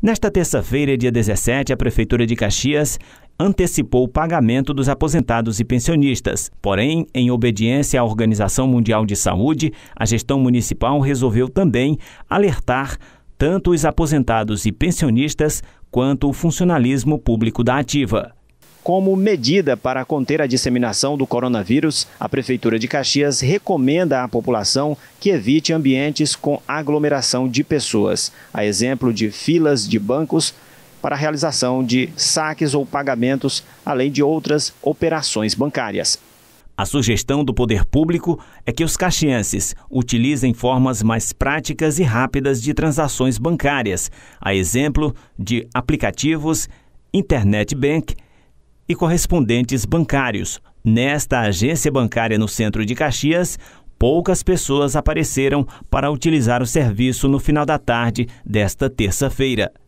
Nesta terça-feira, dia 17, a Prefeitura de Caxias antecipou o pagamento dos aposentados e pensionistas. Porém, em obediência à Organização Mundial de Saúde, a gestão municipal resolveu também alertar tanto os aposentados e pensionistas quanto o funcionalismo público da Ativa. Como medida para conter a disseminação do coronavírus, a Prefeitura de Caxias recomenda à população que evite ambientes com aglomeração de pessoas, a exemplo de filas de bancos para a realização de saques ou pagamentos, além de outras operações bancárias. A sugestão do poder público é que os caxienses utilizem formas mais práticas e rápidas de transações bancárias, a exemplo de aplicativos, internet bank e correspondentes bancários. Nesta agência bancária no centro de Caxias, poucas pessoas apareceram para utilizar o serviço no final da tarde desta terça-feira.